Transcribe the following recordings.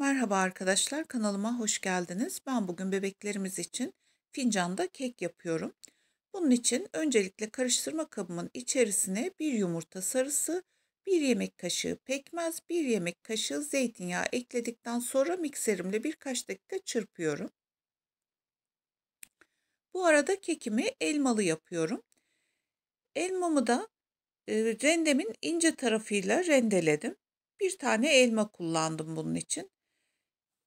Merhaba arkadaşlar kanalıma hoş geldiniz. Ben bugün bebeklerimiz için fincanda kek yapıyorum. Bunun için öncelikle karıştırma kabımın içerisine bir yumurta sarısı, bir yemek kaşığı pekmez, bir yemek kaşığı zeytinyağı ekledikten sonra mikserimle birkaç dakika çırpıyorum. Bu arada kekimi elmalı yapıyorum. Elmamı da e, rendemin ince tarafıyla rendeledim. Bir tane elma kullandım bunun için.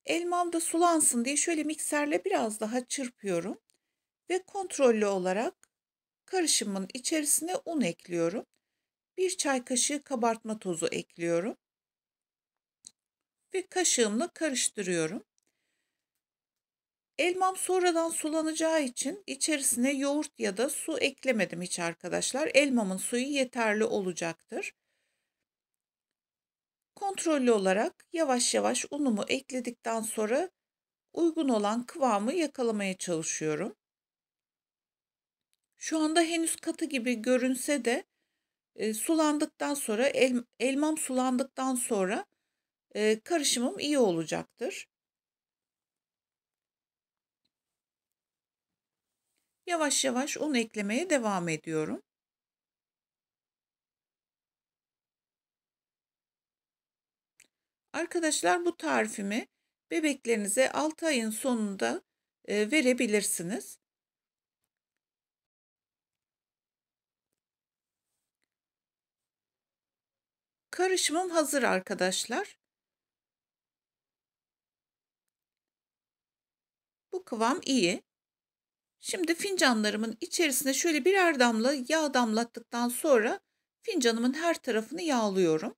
Elmam da sulansın diye şöyle mikserle biraz daha çırpıyorum ve kontrollü olarak karışımın içerisine un ekliyorum. Bir çay kaşığı kabartma tozu ekliyorum ve kaşığımla karıştırıyorum. Elmam sonradan sulanacağı için içerisine yoğurt ya da su eklemedim hiç arkadaşlar. Elmamın suyu yeterli olacaktır. Kontrollü olarak yavaş yavaş unumu ekledikten sonra uygun olan kıvamı yakalamaya çalışıyorum. Şu anda henüz katı gibi görünse de e, sulandıktan sonra el, elmam sulandıktan sonra e, karışımım iyi olacaktır. Yavaş yavaş un eklemeye devam ediyorum. Arkadaşlar bu tarifimi bebeklerinize 6 ayın sonunda verebilirsiniz. Karışımım hazır arkadaşlar. Bu kıvam iyi. Şimdi fincanlarımın içerisine şöyle birer damla yağ damlattıktan sonra fincanımın her tarafını yağlıyorum.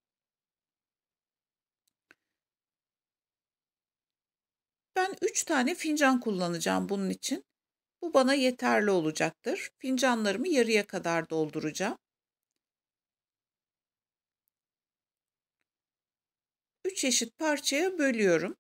ben 3 tane fincan kullanacağım bunun için. Bu bana yeterli olacaktır. Fincanlarımı yarıya kadar dolduracağım. 3 eşit parçaya bölüyorum.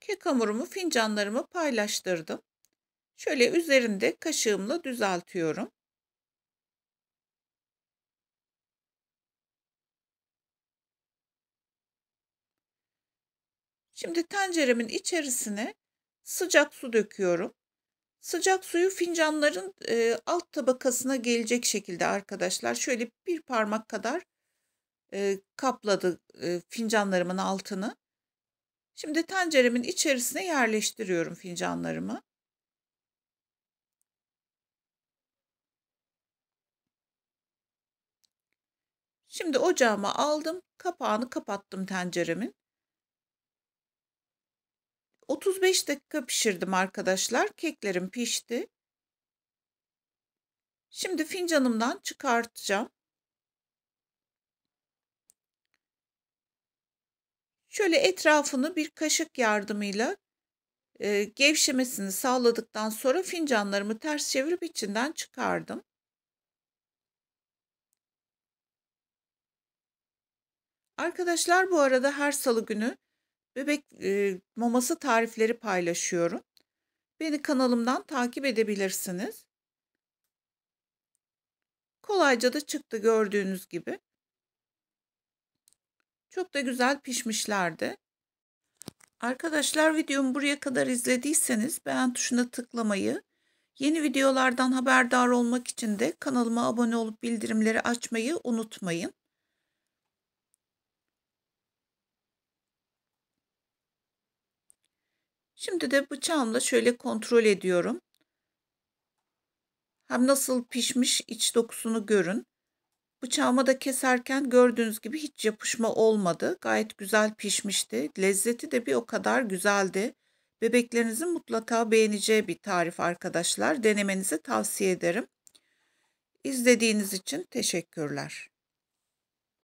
Kek hamurumu fincanlarımı paylaştırdım. Şöyle üzerinde kaşığımla düzeltiyorum. Şimdi tenceremin içerisine sıcak su döküyorum. Sıcak suyu fincanların e, alt tabakasına gelecek şekilde arkadaşlar şöyle bir parmak kadar e, kapladı e, fincanlarımın altını. Şimdi tenceremin içerisine yerleştiriyorum fincanlarımı. Şimdi ocağıma aldım. Kapağını kapattım tenceremin. 35 dakika pişirdim arkadaşlar. Keklerim pişti. Şimdi fincanımdan çıkartacağım. Şöyle etrafını bir kaşık yardımıyla gevşemesini sağladıktan sonra fincanlarımı ters çevirip içinden çıkardım. Arkadaşlar bu arada her salı günü bebek e, maması tarifleri paylaşıyorum. Beni kanalımdan takip edebilirsiniz. Kolayca da çıktı gördüğünüz gibi. Çok da güzel pişmişlerdi. Arkadaşlar videomu buraya kadar izlediyseniz beğen tuşuna tıklamayı, yeni videolardan haberdar olmak için de kanalıma abone olup bildirimleri açmayı unutmayın. Şimdi de bıçağımla şöyle kontrol ediyorum. Hem nasıl pişmiş iç dokusunu görün. Bıçağıma da keserken gördüğünüz gibi hiç yapışma olmadı. Gayet güzel pişmişti. Lezzeti de bir o kadar güzeldi. Bebeklerinizin mutlaka beğeneceği bir tarif arkadaşlar. Denemenizi tavsiye ederim. İzlediğiniz için teşekkürler.